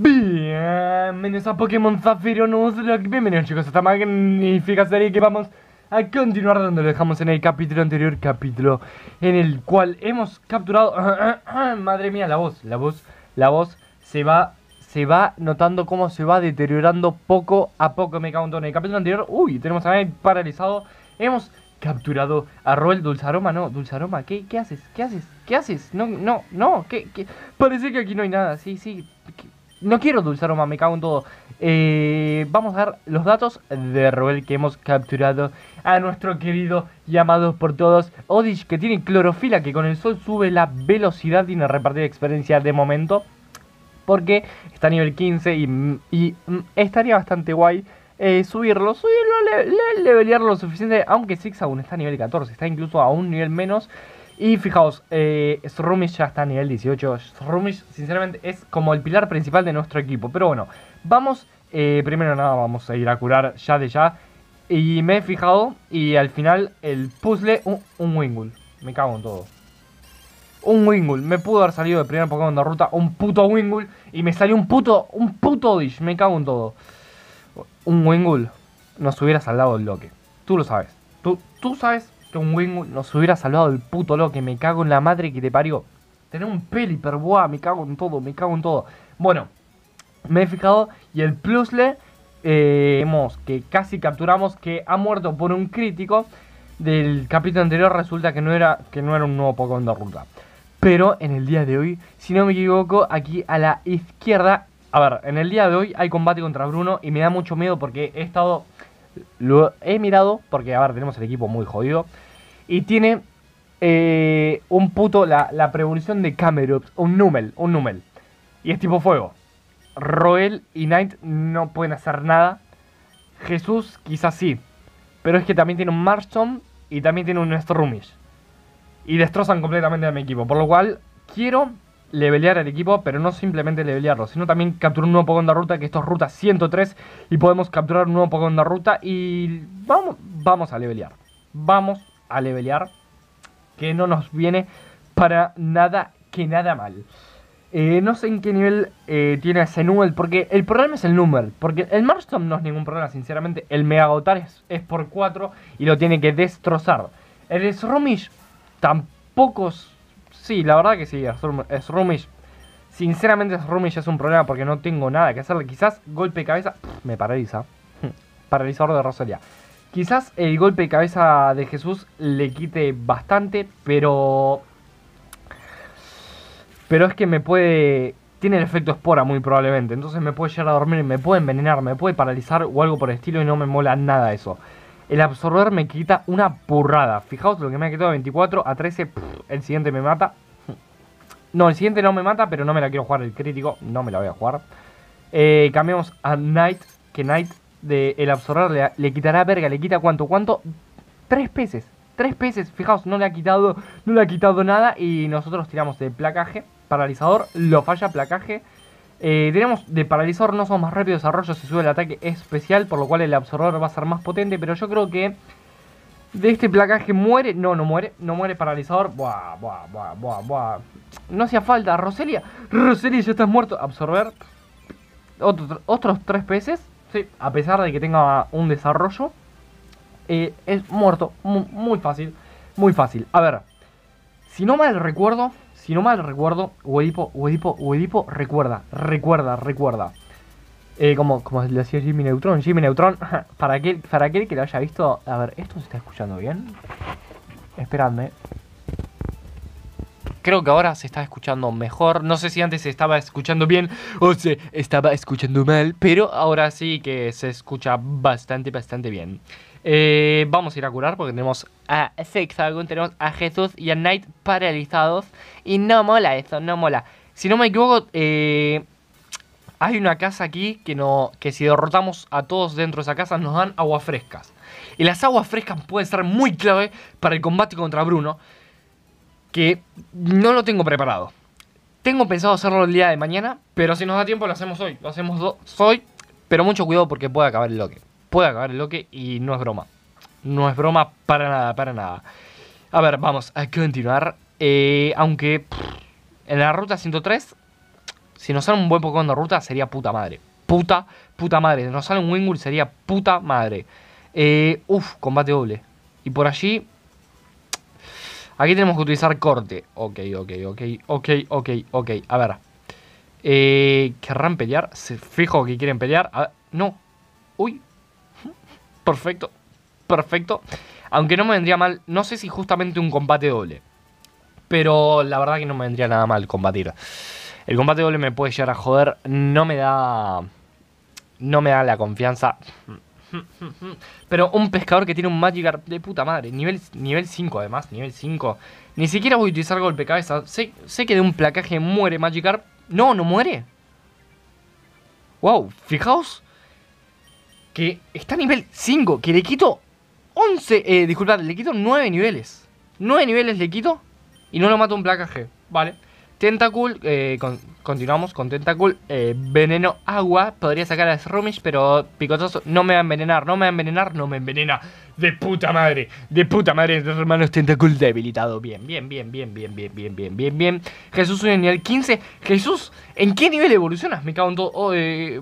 Bienvenidos a Pokémon Zafiro Bienvenidos chicos a esta magnífica serie que vamos a continuar donde lo dejamos en el capítulo anterior Capítulo en el cual hemos capturado... ¡Ah! Madre mía, la voz, la voz, la voz se va se va notando cómo se va deteriorando poco a poco. Me cago en el capítulo anterior. Uy, tenemos a paralizado. Hemos capturado a Roel Dulzaroma. No, Dulzaroma, ¿qué, qué haces? ¿Qué haces? ¿Qué haces? No, no, no. ¿qué, qué? Parece que aquí no hay nada. Sí, sí. No quiero dulzar un me cago en todo. Eh, vamos a dar los datos de rebel que hemos capturado a nuestro querido, llamado por todos, Odish, que tiene clorofila, que con el sol sube la velocidad, tiene repartir experiencia de momento. Porque está a nivel 15 y, mm, estaría bastante guay eh, subirlo, subirlo, levelearlo lo suficiente, aunque Six aún está a nivel 14, está incluso a un nivel menos. Y fijaos, eh, ya está a nivel 18. Srumish, sinceramente, es como el pilar principal de nuestro equipo. Pero bueno, vamos, eh, primero nada, vamos a ir a curar ya de ya. Y me he fijado, y al final el puzzle, un, Wingul. Me cago en todo. Un Wingull, me pudo haber salido de primer Pokémon de ruta un puto Wingull. Y me salió un puto, un puto Dish, me cago en todo. Un Wingull nos hubiera saldado el bloque. Tú lo sabes. Tú, tú sabes que un wing nos hubiera salvado el puto loco, que me cago en la madre que te parió. Tener un peli, pero me cago en todo, me cago en todo. Bueno, me he fijado y el plusle eh, que casi capturamos que ha muerto por un crítico del capítulo anterior resulta que no era que no era un nuevo Pokémon de ruta. Pero en el día de hoy, si no me equivoco, aquí a la izquierda, a ver, en el día de hoy hay combate contra Bruno y me da mucho miedo porque he estado lo he mirado porque, a ver, tenemos el equipo muy jodido. Y tiene eh, un puto, la, la prevolución de Camerups, un Numel, un Numel. Y es tipo fuego. Roel y Knight no pueden hacer nada. Jesús quizás sí. Pero es que también tiene un Marston y también tiene un Nestorumish, Y destrozan completamente a mi equipo. Por lo cual, quiero levelear al equipo, pero no simplemente levelearlo, sino también capturar un nuevo Pokémon de ruta, que esto es ruta 103, y podemos capturar un nuevo Pokémon de ruta y vamos, vamos a levelear. Vamos a levelear, que no nos viene para nada que nada mal. Eh, no sé en qué nivel eh, tiene ese Nubel, porque el problema es el número. Porque el Marston no es ningún problema, sinceramente. El Megagotar es, es por 4 y lo tiene que destrozar. El Sromish tampoco es Sí, la verdad que sí, es Rumish. Sinceramente, Rumish es un problema porque no tengo nada que hacerle. Quizás golpe de cabeza me paraliza. Paralizador de Rosalía. Quizás el golpe de cabeza de Jesús le quite bastante, pero. Pero es que me puede. Tiene el efecto espora, muy probablemente. Entonces me puede llegar a dormir, me puede envenenar, me puede paralizar o algo por el estilo y no me mola nada eso. El absorber me quita una porrada. Fijaos lo que me ha quitado de 24 a 13. el siguiente me mata. No, el siguiente no me mata, pero no me la quiero jugar. El crítico no me la voy a jugar. Eh, cambiamos a Knight. Que Knight de el absorber le, quitará verga. ¿Le quita cuánto? ¿Cuánto? Tres peces. Tres peces. Fijaos, no le ha quitado, no le ha quitado nada. Y nosotros tiramos de placaje. Paralizador. Lo falla placaje tenemos eh, de paralizador no son más rápido desarrollo, se sube el ataque especial, por lo cual el absorber va a ser más potente, pero yo creo que de este placaje muere, no, no muere, no muere paralizador, buah, buah, buah, buah, buah. No hacía falta, Roselia, Roselia, ya estás muerto, absorber otros tres peces, sí, a pesar de que tenga un desarrollo, eh, es muerto, muy, muy fácil, muy fácil. A ver, si no mal recuerdo, si no mal recuerdo, Uedipo Uedipo Uedipo recuerda, recuerda, recuerda. Eh, como, como le decía Jimmy Neutron, Jimmy Neutron, para aquel, para aquel que lo haya visto. A ver, ¿esto se está escuchando bien? Esperadme creo que ahora se está escuchando mejor. No sé si antes se estaba escuchando bien o se estaba escuchando mal, pero ahora sí que se escucha bastante, bastante bien. Eh, vamos a ir a curar porque tenemos a algún tenemos a Jesús y a Knight paralizados. Y no mola eso, no mola. Si no me equivoco, eh, hay una casa aquí que, no, que si derrotamos a todos dentro de esa casa nos dan aguas frescas. Y las aguas frescas pueden ser muy clave para el combate contra Bruno que no lo tengo preparado. Tengo pensado hacerlo el día de mañana, pero si nos da tiempo lo hacemos hoy. Lo hacemos hoy, pero mucho cuidado porque puede acabar el loque. Puede acabar el loque y no es broma. No es broma para nada, para nada. A ver, vamos a continuar. Eh, aunque en la ruta 103, si nos sale un buen Pokémon de ruta, sería puta madre. Puta, puta madre. Si nos sale un Wingull, sería puta madre. Eh, uf, combate doble. Y por allí Aquí tenemos que utilizar corte. Ok, ok, ok, ok, ok, ok. A ver. Eh, ¿Querrán pelear? Se fijo que quieren pelear. no. Uy. Perfecto. Perfecto. Aunque no me vendría mal. No sé si justamente un combate doble. Pero la verdad que no me vendría nada mal combatir. El combate doble me puede llegar a joder. No me da. No me da la confianza. Pero un pescador que tiene un Magikarp de puta madre, nivel, nivel 5 además, nivel 5. Ni siquiera voy a utilizar golpe cabeza. Sé, que de un placaje muere Magikarp. No, no muere. Wow, fijaos que está a nivel 5, que le quito 11, eh, disculpad, le quito 9 niveles. 9 niveles le quito y no lo mato un placaje. Vale. Tentacool, eh, continuamos con Tentacool. Eh, veneno agua, podría sacar a Srumish, pero Picotazo no me va a envenenar, no me va a envenenar, no me envenena. De puta madre, de puta madre, Hermano, hermanos Tentacool debilitado. Bien, bien, bien, bien, bien, bien, bien, bien, bien, bien. Jesús un nivel 15. Jesús, ¿en qué nivel evolucionas? Me cago en todo. Oh, eh,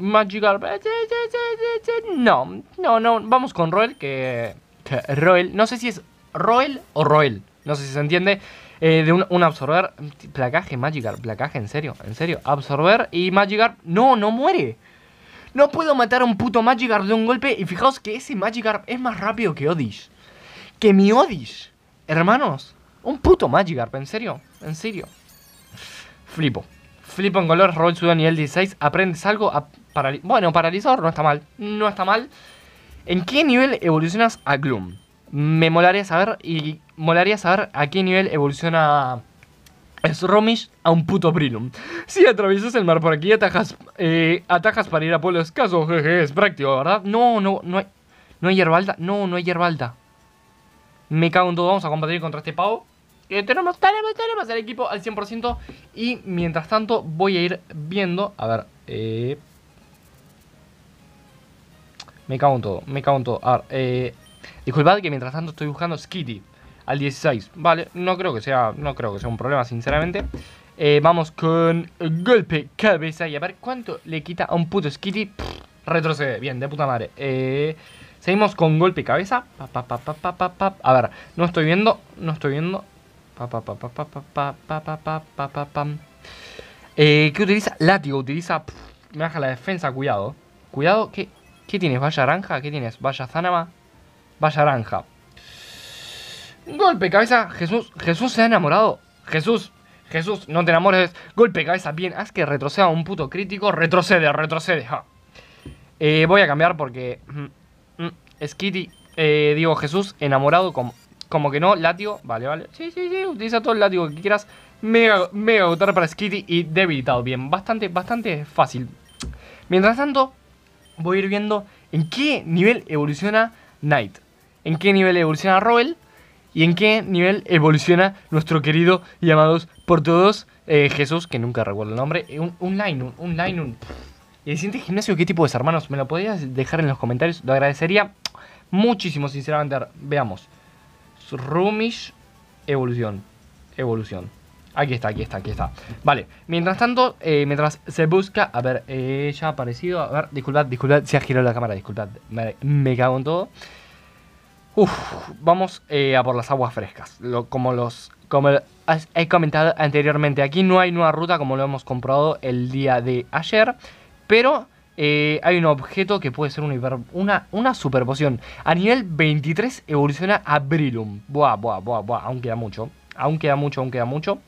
no, no, no. Vamos con Roel, que. Eh, Roel, no sé si es Roel o Roel. No sé si se entiende. Eh, de un, absorber. Placaje Magigarp Placaje, en serio. En serio. Absorber y Magigarp, No, no muere. No puedo matar a un puto Magigarp de un golpe. Y fijaos que ese Magigarp es más rápido que Odish. Que mi Odish. Hermanos. Un puto Magigarp, en serio. En serio. Flipo. Flipo en color. Roll sudo a nivel 16. Aprendes algo. A bueno, paralizador no está mal. No está mal. ¿En qué nivel evolucionas a Gloom? Me molaría saber y molaría saber a qué nivel evoluciona es Romish a un puto Brilum. Si atraviesas el mar por aquí, atajas, eh, atajas para ir a pueblos escasos. Jeje, es práctico, ¿verdad? No, no, no hay. ¿No hay hierbalda? No, no hay hierbalda. Me cago en todo. Vamos a combatir contra este pavo. Eh, tenemos, tenemos, tenemos el equipo al 100%. Y mientras tanto, voy a ir viendo. A ver, eh. Me cago en todo, me cago en todo. A ver, eh. Disculpad que mientras tanto estoy buscando Skitty al 16. Vale, no creo que sea, no creo que sea un problema, sinceramente. vamos con golpe cabeza y a ver cuánto le quita a un puto Skitty. Retrocede, bien, de puta madre. seguimos con golpe cabeza. a ver, no estoy viendo, no estoy viendo. ¿Qué utiliza? Látigo, utiliza... me baja la defensa, cuidado. Cuidado, ¿qué, tienes? vaya naranja? ¿Qué tienes? ¿Valla Zanama Valla naranja. Golpe cabeza, Jesús, Jesús se ha enamorado. Jesús, Jesús, no te enamores. Golpe cabeza, bien, haz ah, que retroceda un puto crítico. Retrocede, retrocede. Eh, voy a cambiar porque... Mm, mm, Skitty, eh, digo Jesús, enamorado como... Como que no, látigo, vale, vale. Sí, sí, sí, utiliza todo el látigo que quieras. Mega, mega gotar para Skitty y debilitado. Bien, bastante, bastante fácil. Mientras tanto, voy a ir viendo en qué nivel evoluciona Knight. En qué nivel evoluciona Roel y en qué nivel evoluciona nuestro querido y amados por todos eh, Jesús, que nunca recuerdo el nombre, un, un line, un, line, un... ¿Y el siguiente gimnasio qué tipo de hermanos? ¿Me lo podías dejar en los comentarios? Lo agradecería muchísimo, sinceramente. Veamos. Rumish, evolución. Evolución. Aquí está, aquí está, aquí está. Vale, mientras tanto, eh, mientras se busca. A ver, ella eh, ha aparecido. A ver, disculpad, disculpad, se ha girado la cámara, disculpad. me cago en todo vamos eh, a por las aguas frescas. como los he comentado anteriormente, aquí no hay nueva ruta como lo hemos comprobado el día de ayer, pero eh, hay un objeto que puede ser una, una, una, superposición. A nivel 23 evoluciona a Brilum Buah, buah, buah, buah, aún queda mucho, aún queda mucho, aún queda mucho.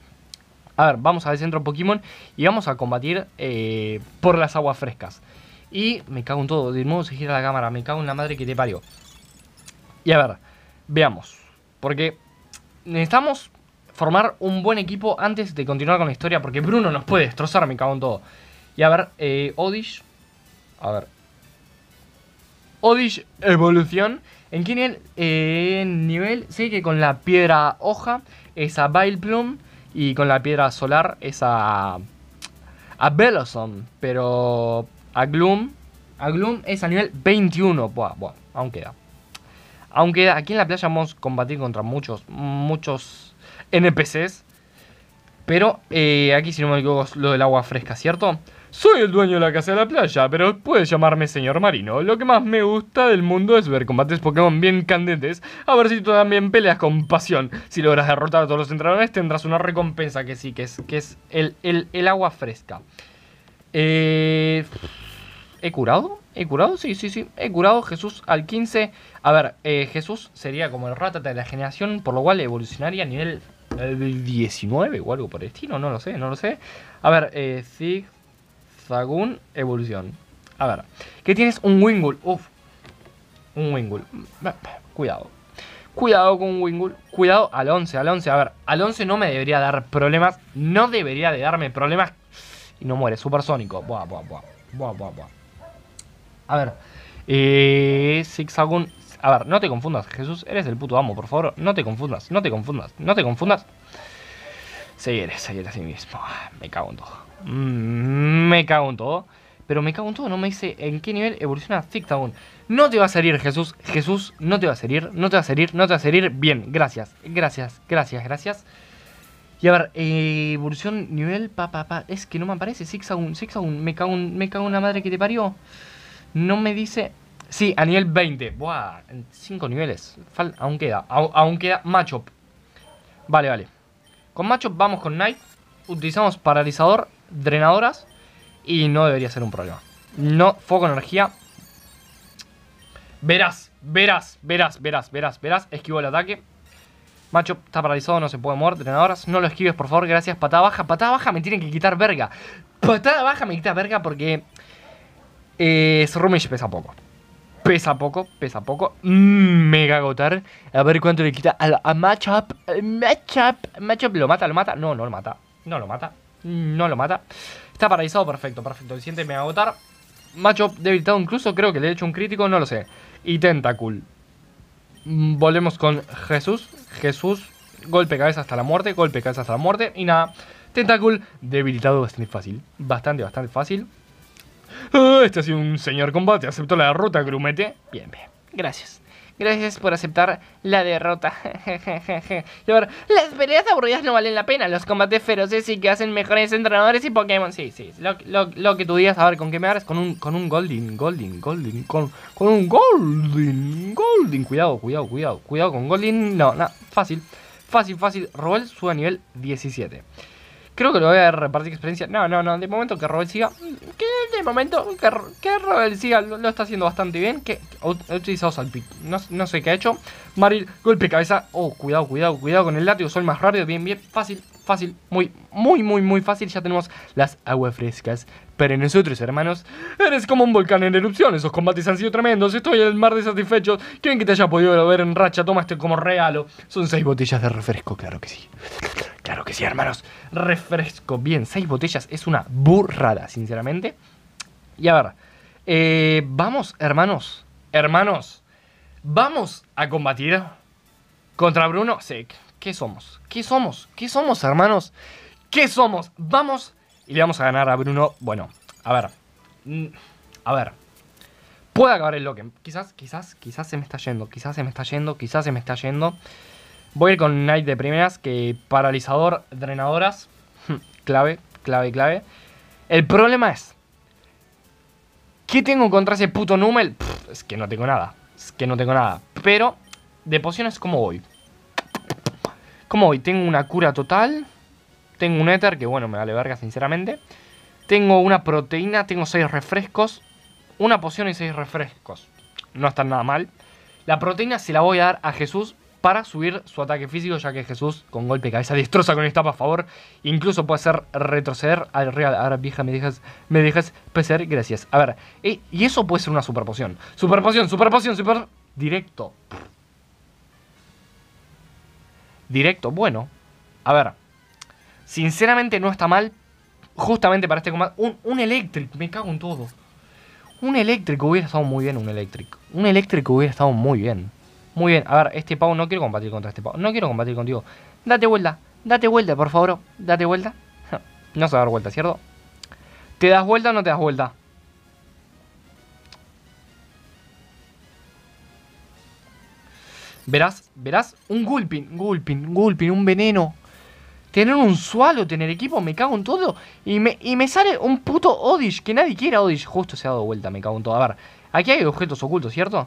A ver, vamos al centro Pokémon y vamos a combatir eh, por las aguas frescas. Y me cago en todo, de nuevo se gira la cámara, me cago en la madre que te parió. Y a ver, veamos. Porque necesitamos formar un buen equipo antes de continuar con la historia. Porque Bruno nos puede destrozar, me cago en todo. Y a ver, eh, Odish. A ver. Odish Evolución. En Kiniel, eh, En nivel, sé que con la piedra hoja, esa a Plum Y con la piedra solar, esa. A Bellosom, Pero. A Gloom. A Gloom es a nivel 21. Buah, buah, aún queda. Aunque aquí en la playa vamos a combatir contra muchos, muchos NPCs. Pero eh, aquí, si no me digo lo del agua fresca, ¿cierto? Soy el dueño de la casa de la playa, pero puedes llamarme señor marino. Lo que más me gusta del mundo es ver combates Pokémon bien candentes. A ver si tú también peleas con pasión. Si logras derrotar a todos los entrenadores, tendrás una recompensa que sí, que es, que es el, el agua fresca. Eh, ¿He curado? ¿He curado? Sí, sí, sí. He curado Jesús al 15. A ver, eh, Jesús sería como el rata de la generación, por lo cual evolucionaría a nivel 19 o algo por el estilo. No lo sé, no lo sé. A ver, eh, Zig, evolución. A ver, ¿qué tienes? Un Wingull. Uf, un Wingull. Cuidado. Cuidado con Wingull. Cuidado al 11, al 11. A ver, al 11 no me debería dar problemas. No debería de darme problemas. Y no muere, supersónico. Buah, buah, buah. Buah, buah, buah. A ver. Eh, Zigzagun. A ver, no te confundas, Jesús. Eres el puto amo, por favor. No te confundas, no te confundas, no te confundas. eres a así mismo. Ah, me cago en todo. Mm, me cago en todo. Pero me cago en todo, no me dice en qué nivel evoluciona Zigzagun. No te va a salir, Jesús. Jesús, no te va a salir, no te va a salir, no te va a salir. Bien, gracias, gracias, gracias, gracias. Y a ver, eh, evolución nivel, pa, pa, pa. Es que no me aparece Zigzagun, Zigzagun. Me cago, en, me cago en la madre que te parió. No me dice. Sí, a nivel 20. Buah, 5 niveles. aún queda. aún queda Machop. Vale, vale. Con Machop vamos con Knight. Utilizamos paralizador, drenadoras. Y no debería ser un problema. No, foco energía. Verás, verás, verás, verás, verás, verás. Esquivo el ataque. Macho está paralizado, no se puede mover. Drenadoras, no lo esquives, por favor. Gracias. Patada baja, patada baja, me tienen que quitar verga. Patada baja me quita verga porque eh, Rumish pesa poco. Pesa poco, pesa poco. mega agotar. A ver cuánto le quita al a matchup. Matchup, matchup. ¿Lo mata? ¿Lo mata? No, no lo mata. No lo mata. No lo mata. Está paralizado, perfecto, perfecto. El siguiente mega agotar. Matchup debilitado incluso. Creo que le he hecho un crítico, no lo sé. Y Tentacool. Volvemos con Jesús. Jesús, golpe cabeza hasta la muerte, golpe cabeza hasta la muerte. Y nada, Tentacool debilitado bastante fácil. Bastante, bastante fácil. Ah, este ha sido un señor combate. acepto la derrota, grumete? Bien, bien. Gracias. Gracias por aceptar la derrota. y las peleas aburridas no valen la pena. Los combates feroces sí que hacen mejores entrenadores y Pokémon. Sí, sí. Lo, que tú digas, a ver, ¿con qué me agarras? Con un, con un Goldin, Goldin, Goldin. Con, con un Goldin, Goldin. Cuidado, cuidado, cuidado. Cuidado con Goldin. No, no. Fácil. Fácil, fácil. Roel sube a nivel 17. Creo que lo voy a repartir experiencia. No, no, no. De momento que Robert siga. Que de momento que, que siga. Lo, está haciendo bastante bien. Que ha utilizado salpic... No, sé qué ha hecho. Maril, golpe de cabeza. Oh, cuidado, cuidado, cuidado con el látigo. Soy más rápido. Bien, bien. Fácil, fácil. Muy, muy, muy, muy fácil. Ya tenemos las aguas frescas. Pero en nosotros, hermanos, eres como un volcán en erupción. Esos combates han sido tremendos. Estoy en el mar de satisfechos. quien que te haya podido ver en racha. Toma este como regalo. Son seis botellas de refresco, claro que sí que sí, hermanos. Refresco. Bien, seis botellas es una burrada, sinceramente. Y a ver, eh, vamos, hermanos. Hermanos, vamos a combatir contra Bruno. Sí, ¿qué somos? ¿Qué somos? ¿Qué somos, hermanos? ¿Qué somos? Vamos y le vamos a ganar a Bruno. Bueno, a ver. Mm, a ver. Puede acabar el que Quizás, quizás, quizás se me está yendo. Quizás se me está yendo. Quizás se me está yendo. Voy a ir con Knight de primeras, que paralizador, drenadoras. Hmm, clave, clave, clave. El problema es. ¿Qué tengo contra ese puto Numel? es que no tengo nada. Es que no tengo nada. Pero, de pociones, ¿cómo voy? ¿Cómo voy? Tengo una cura total. Tengo un éter, que bueno, me vale verga, sinceramente. Tengo una proteína, tengo seis refrescos. Una poción y seis refrescos. No están nada mal. La proteína se la voy a dar a Jesús para subir su ataque físico, ya que Jesús con golpe de cabeza destroza con esta por favor. Incluso puede hacer retroceder al Real. Ahora, vieja, me dejas, me dejas pesar, gracias. A ver, eh, y eso puede ser una superposición. Superposición, superposición, super. Directo. Directo, bueno. A ver. Sinceramente no está mal. Justamente para este combate. Un, un electric, me cago en todo. Un eléctrico hubiera estado muy bien, un electric Un eléctrico hubiera estado muy bien. Muy bien, a ver, este Pau no quiero combatir contra este Pau. No quiero combatir contigo. Date vuelta, date vuelta, por favor. Date vuelta. No se va a dar vuelta, ¿cierto? ¿Te das vuelta o no te das vuelta? Verás, verás, un gulpin, gulpin, gulpin, un veneno. Tener un sualo, tener equipo, me cago en todo. Y me, y me sale un puto Odish, que nadie quiera Odish. Justo se ha dado vuelta, me cago en todo. A ver, aquí hay objetos ocultos, ¿cierto?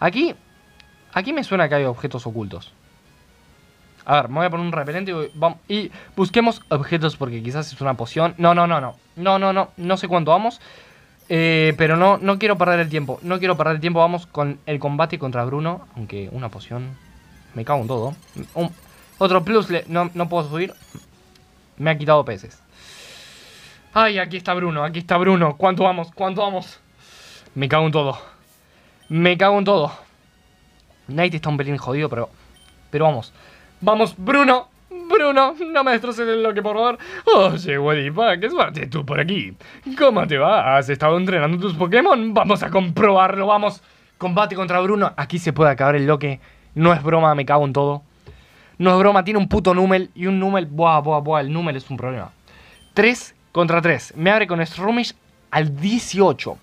Aquí Aquí me suena que hay objetos ocultos. A ver, me voy a poner un repelente y, busquemos objetos porque quizás es una poción. No, no, no, no. No, no, no. No sé cuánto vamos. Eh, pero no, no quiero perder el tiempo. No quiero perder el tiempo. Vamos con el combate contra Bruno. Aunque una poción... Me cago en todo. otro plus. no, no puedo subir. Me ha quitado peces. Ay, aquí está Bruno. Aquí está Bruno. ¿Cuánto vamos? ¿Cuánto vamos? Me cago en todo. Me cago en todo. Knight está un pelín jodido, pero. Pero vamos. ¡Vamos, Bruno! Bruno, no me destroces el loque, por favor. Oye, Wadipa, ¿qué suerte tú por aquí? ¿Cómo te vas? ¿Has estado entrenando tus Pokémon? Vamos a comprobarlo, vamos. Combate contra Bruno. Aquí se puede acabar el loque. No es broma, me cago en todo. No es broma, tiene un puto Numel y un Numel. Buah, buah, buah, el Numel es un problema. 3 contra 3. Me abre con Shroomish al 18.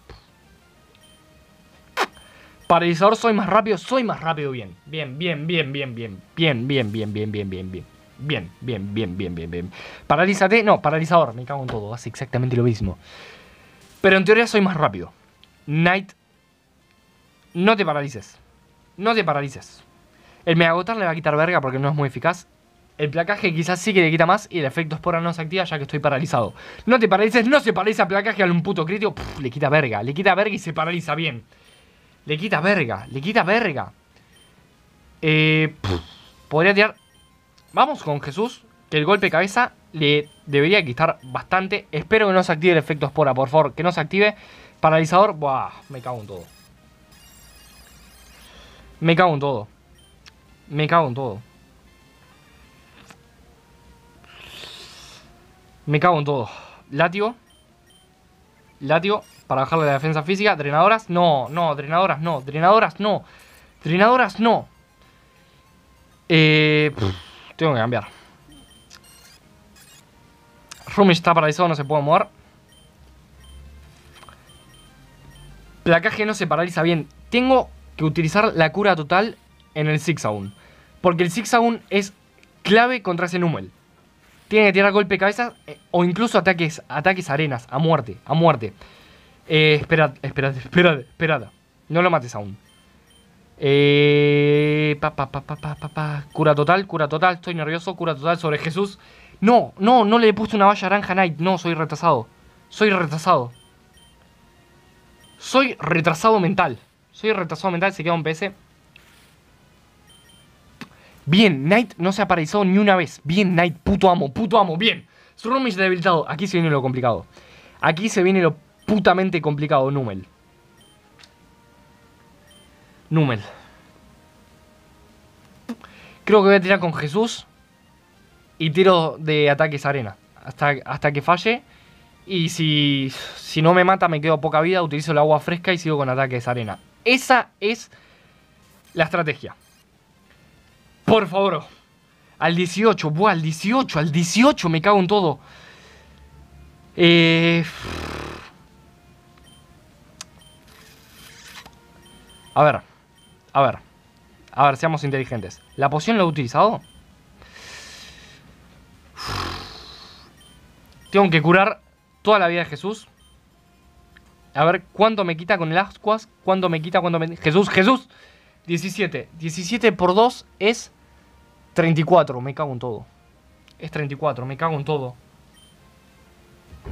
Paralizador, soy más rápido, soy más rápido. Bien, bien, bien, bien, bien, bien, bien, bien, bien, bien, bien, bien, bien. Bien, bien, bien, bien, bien, bien. Paralízate, no, paralizador, me cago en todo, hace exactamente lo mismo. Pero en teoría soy más rápido. Knight, no te paralices. No te paralices. El me agotar le va a quitar verga porque no es muy eficaz. El placaje quizás sí que le quita más y el efecto espora no se activa ya que estoy paralizado. No te paralices, no se paraliza placaje a un puto crítico, le quita verga, le quita verga y se paraliza bien. Le quita verga, le quita verga. Eh, podría tirar... Vamos con Jesús, que el golpe cabeza le debería quitar bastante. Espero que no se active el efecto espora, por favor, que no se active. Paralizador, buah, me cago en todo. Me cago en todo. Me cago en todo. Me cago en todo. Látigo. Látigo para bajarle la defensa física. Drenadoras, no, no, drenadoras, no, drenadoras, no, drenadoras, no. Eh, tengo que cambiar. Rumi está paralizado, no se puede mover. Placaje no se paraliza bien. Tengo que utilizar la cura total en el six aún Porque el six aún es clave contra ese Numel. Tiene que tirar golpe de cabeza eh, o incluso ataques, ataques arenas, a muerte, a muerte. Eh, Espera, esperad, esperad, esperad, No lo mates aún. Eh, cura total, cura total. Estoy nervioso. Cura total sobre Jesús. No, no, no le he puesto una valla naranja Knight. No, soy retrasado. Soy retrasado. Soy retrasado mental. Soy retrasado mental. Se queda un PS. Bien, Knight no se ha paralizado ni una vez. Bien, Knight, puto amo, puto amo. Bien. Su debilitado. Aquí se viene lo complicado. Aquí se viene lo putamente complicado, Numel. Numel. Creo que voy a tirar con Jesús. Y tiro de ataques arena. Hasta, hasta que falle. Y si, si no me mata, me quedo poca vida. Utilizo el agua fresca y sigo con ataques arena. Esa es la estrategia. Por favor. Al 18. Buah, al 18. Al 18 me cago en todo. Eh... A ver, a ver, a ver, seamos inteligentes. ¿La poción la he utilizado? Tengo que curar toda la vida de Jesús. A ver, ¿cuánto me quita con el Ascuas? ¿Cuánto me quita? cuando me... Jesús, Jesús. 17. 17 por 2 es 34. Me cago en todo. Es 34. Me cago en todo.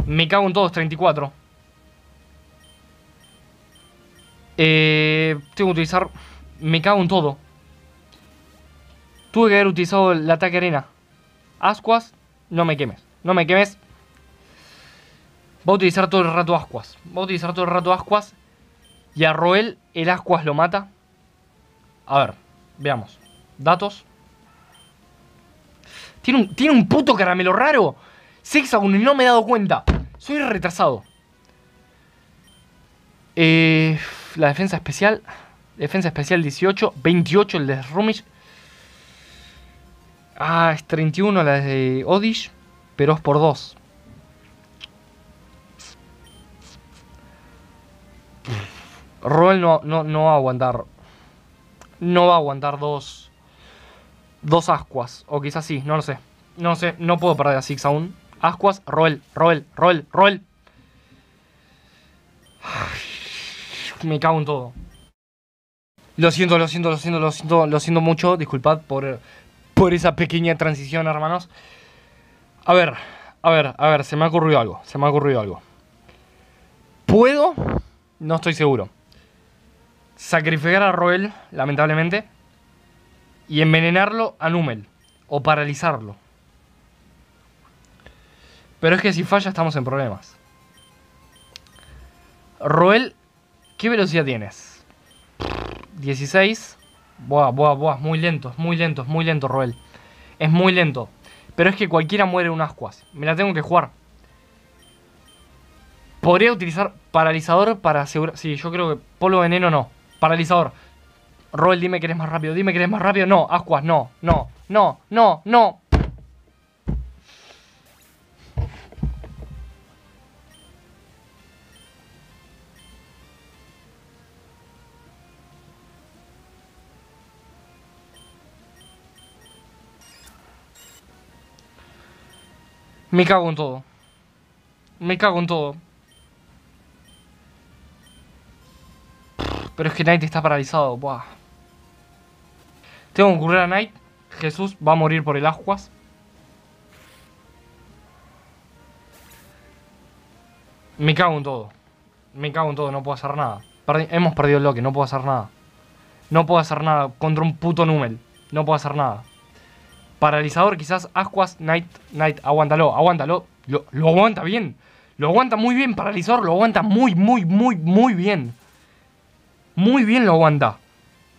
Me cago en todo. Es 34. Eh, tengo que utilizar... Me cago en todo. Tuve que haber utilizado el ataque arena. Ascuas, no me quemes. No me quemes. Va a utilizar todo el rato ascuas. Va a utilizar todo el rato ascuas. Y a Roel el ascuas lo mata. A ver, veamos. Datos. Tiene un, tiene un puto caramelo raro. Sexagon y no me he dado cuenta. Soy retrasado. Eh la defensa especial. Defensa especial 18. 28 el de Rumish. Ah, es 31 la de Odish. Pero es por 2. Roel no, no, no, va a aguantar. No va a aguantar dos. Dos ascuas. O quizás sí, no lo sé. No lo sé, no puedo perder a Six aún. Ascuas, Roel, Roel, Roel, Roel. Ay me cago en todo. Lo siento, lo siento, lo siento, lo siento, lo siento mucho. Disculpad por, por esa pequeña transición, hermanos. A ver, a ver, a ver, se me ha ocurrido algo. Se me ha ocurrido algo. ¿Puedo? No estoy seguro. Sacrificar a Roel, lamentablemente. Y envenenarlo a Numel. O paralizarlo. Pero es que si falla estamos en problemas. Roel ¿Qué velocidad tienes? 16. Buah, buah, buah, muy lento, muy lento, muy lento, Roel. Es muy lento. Pero es que cualquiera muere un ascuas. Me la tengo que jugar. Podría utilizar paralizador para asegurar... Sí, yo creo que polvo veneno no. Paralizador. Roel, dime que eres más rápido, dime que eres más rápido. No, ascuas, no, no, no, no, no. Me cago en todo. Me cago en todo. Pero es que Knight está paralizado. Buah. Tengo que curar a Knight. Jesús va a morir por el Ascuas. Me cago en todo. Me cago en todo, no puedo hacer nada. hemos perdido el que. no puedo hacer nada. No puedo hacer nada contra un puto Numel. No puedo hacer nada. Paralizador, quizás Ascuas, night, night, aguántalo, aguántalo. Lo, aguanta bien. Lo aguanta muy bien, Paralizador, lo aguanta muy, muy, muy, muy bien. Muy bien lo aguanta.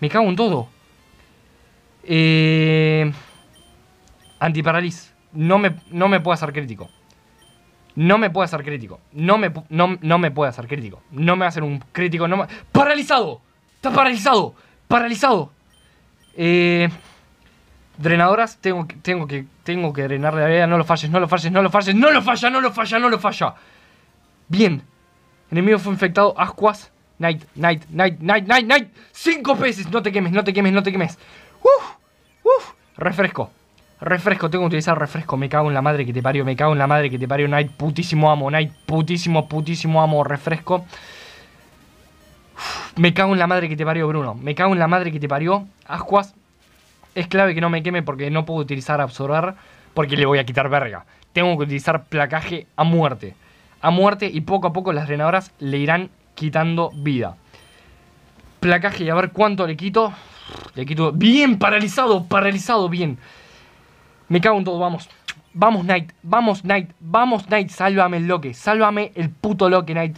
Me cago en todo. Eh, antiparaliz. No me, no me puede hacer crítico. No me puede hacer crítico. No me, no, no me puede hacer crítico. No me va a hacer un crítico. No me... ¡Paralizado! Está paralizado. Paralizado. Eh drenadoras, tengo que, tengo que, tengo que drenar la no lo falles, no lo falles, no lo falles, no lo falla, no lo falla, no lo falla. Bien. enemigo fue infectado, ascuas, night, night, night, night, night, night. Cinco veces, no te quemes, no te quemes, no te quemes. Uf, uf, refresco. Refresco, tengo que utilizar refresco, me cago en la madre que te parió, me cago en la madre que te parió, Night, putísimo amo, Night, putísimo, putísimo amo, refresco. me cago en la madre que te parió, Bruno, me cago en la madre que te parió, Ascuas, es clave que no me queme porque no puedo utilizar absorber porque le voy a quitar verga. Tengo que utilizar placaje a muerte. A muerte y poco a poco las drenadoras le irán quitando vida. Placaje y a ver cuánto le quito. Le quito... Bien, paralizado, paralizado, bien. Me cago en todo, vamos. Vamos, Knight. Vamos, Knight. Vamos, Knight. Sálvame el loque. Sálvame el puto loque, Knight.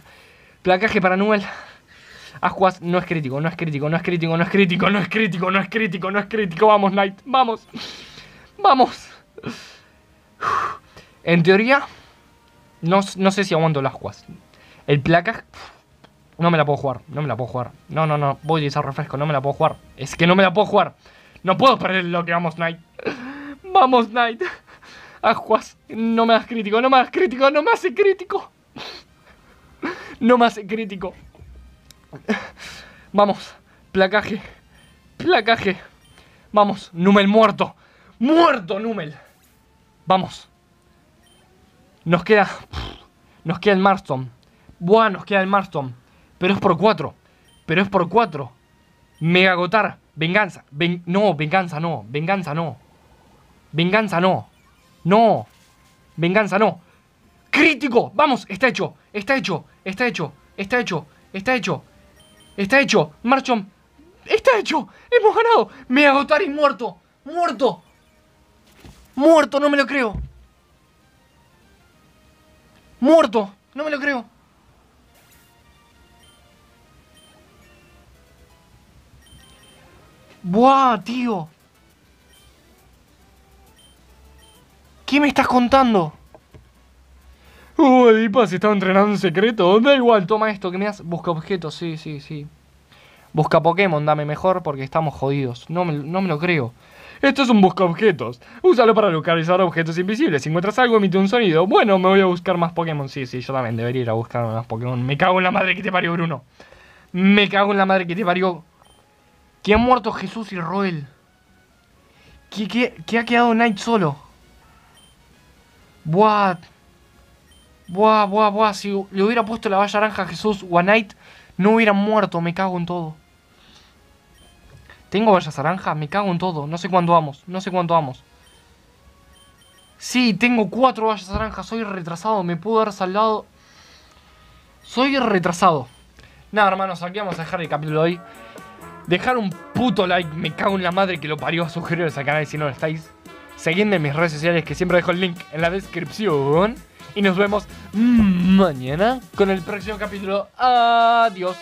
Placaje para Nubel. Ascuas no es crítico, no es crítico, no es crítico, no es crítico, no es crítico, no es crítico, no es crítico. Vamos, Knight, vamos. Vamos. En teoría, no, sé si aguanto el Ascuas. El placa... No me la puedo jugar, no me la puedo jugar. No, no, no, voy a utilizar refresco, no me la puedo jugar. Es que no me la puedo jugar. No puedo perder lo que vamos, Knight. Vamos, Knight. Ascuas, no me das crítico, no me das crítico, no me hace crítico. No me hace crítico. Vamos, placaje. Placaje. Vamos, Numel muerto. Muerto, Numel. Vamos. Nos queda... Nos queda el Marston. Buah, nos queda el Marston. Pero es por 4. Pero es por 4. Mega agotar. Venganza. no, venganza no. Venganza no. Venganza no. No. Venganza no. Crítico. Vamos, Está hecho. Está hecho. Está hecho. Está hecho. Está hecho. Está hecho, Marchon. Está hecho, hemos ganado. Me agotaré muerto. Muerto. Muerto, no me lo creo. Muerto, no me lo creo. Buah, tío. ¿Qué me estás contando? Uh, Edipas estaba entrenando en secreto. Da igual, toma esto que me das. Busca objetos, sí, sí, sí. Busca Pokémon, dame mejor porque estamos jodidos. No me, lo creo. Esto es un busca objetos. Úsalo para localizar objetos invisibles. Si encuentras algo, emite un sonido. Bueno, me voy a buscar más Pokémon. Sí, sí, yo también debería ir a buscar más Pokémon. Me cago en la madre que te parió, Bruno. Me cago en la madre que te parió. ¿Qué han muerto Jesús y Roel. ¿Qué ha quedado Knight solo. What? Buah, buah, buah, si le hubiera puesto la valla naranja a Jesús One Night, no hubiera muerto, me cago en todo. Tengo vallas naranjas, me cago en todo, no sé cuánto vamos, no sé cuánto vamos. Sí, tengo cuatro vallas naranjas, soy retrasado, me puedo haber salvado. Soy retrasado. Nada, hermanos, aquí vamos a dejar el capítulo de hoy. Dejar un puto like, me cago en la madre que lo parió, a sugerir al canal si no lo estáis. Seguidme en mis redes sociales que siempre dejo el link en la descripción. Y nos vemos mm, mañana con el próximo capítulo. Adiós.